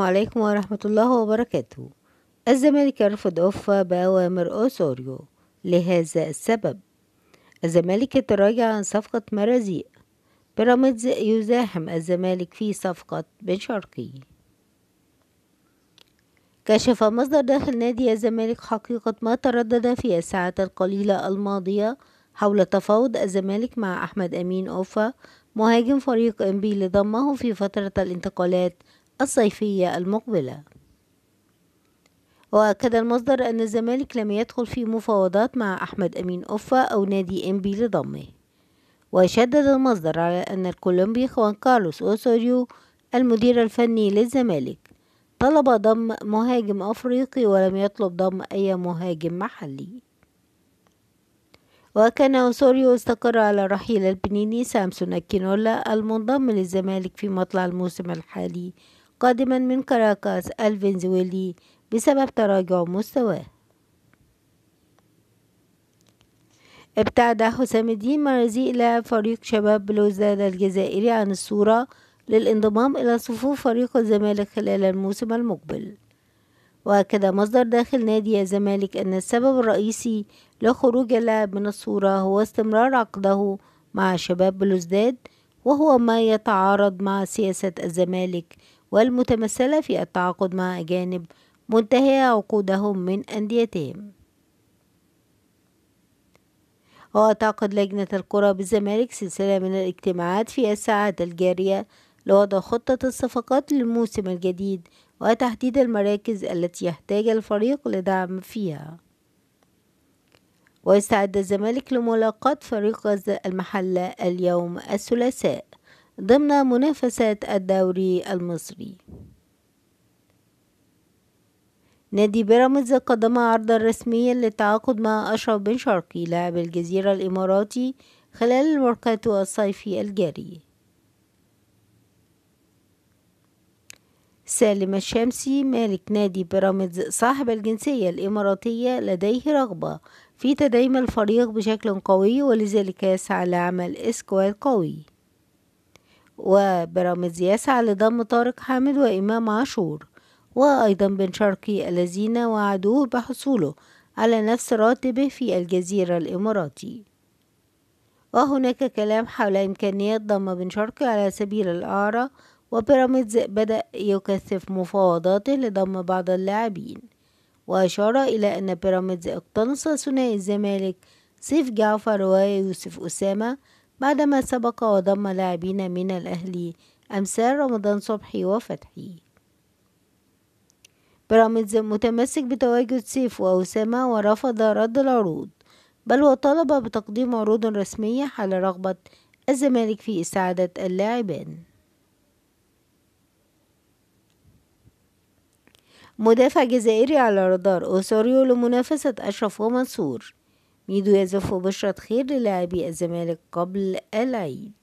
السلام عليكم ورحمة الله وبركاته الزمالك يرفض أوفا بأوامر أوسوريو لهذا السبب الزمالك يتراجع عن صفقة مرازيق بيراميدز يزاحم الزمالك في صفقة بن شرقي كشف مصدر داخل نادي الزمالك حقيقة ما تردد في الساعات القليلة الماضية حول تفاوض الزمالك مع أحمد أمين أوفا مهاجم فريق إنبي لضمه في فترة الانتقالات الصيفية المقبلة وأكد المصدر أن الزمالك لم يدخل في مفاوضات مع أحمد أمين أوفا أو نادي إنبي لضمه وشدد المصدر على أن الكولومبي خوان كارلوس أوسوريو المدير الفني للزمالك طلب ضم مهاجم أفريقي ولم يطلب ضم أي مهاجم محلي وكان أوسوريو استقر على رحيل البنيني سامسون أكينولا المنضم للزمالك في مطلع الموسم الحالي قادما من كاراكاس الفنزويلي بسبب تراجع مستواه ابتعد حسام الدين مرزي إلى فريق شباب بلوزداد الجزائري عن الصورة للانضمام إلى صفوف فريق الزمالك خلال الموسم المقبل وأكد مصدر داخل نادي الزمالك أن السبب الرئيسي لخروج اللاعب من الصورة هو استمرار عقده مع شباب بلوزداد وهو ما يتعارض مع سياسة الزمالك والمتمثلة في التعاقد مع أجانب منتهي عقودهم من أنديتهم وتعقد لجنة الكرة بالزمالك سلسلة من الاجتماعات في الساعات الجارية لوضع خطة الصفقات للموسم الجديد وتحديد المراكز التي يحتاج الفريق لدعم فيها ويستعد الزمالك لملاقاة فريق غزة المحلة اليوم الثلاثاء ضمن منافسات الدوري المصري نادي بيراميدز قدم عرضا رسميا للتعاقد مع أشرف بن شرقي لاعب الجزيرة الإماراتي خلال الميركاتو الصيفي الجاري سالم الشامسي مالك نادي بيراميدز صاحب الجنسية الإماراتية لديه رغبة في تدعيم الفريق بشكل قوي ولذلك يسعى لعمل إسكواد قوي وبيراميدياس على دم طارق حامد وإمام عاشور وأيضا بن شرقي الذين وعدوه بحصوله على نفس راتبه في الجزيرة الإماراتي وهناك كلام حول إمكانية ضم بن شرقي على سبيل الأعرى وبيراميدز بدأ يكثف مفاوضاته لضم بعض اللاعبين وأشار إلى أن بيراميدز اقتنص ثنائي الزمالك سيف جعفر ويوسف أسامة بعدما سبق وضم لاعبين من الأهلي أمثال رمضان صبحي وفتحي بيراميدز متمسك بتواجد سيف وأسامة ورفض رد العروض بل وطلب بتقديم عروض رسمية حال رغبة الزمالك في استعادة اللاعبين مدافع جزائري على رادار أوسوريو لمنافسة أشرف ومنصور ميدو يزف بشرة خير للاعبي الزمالك قبل العيد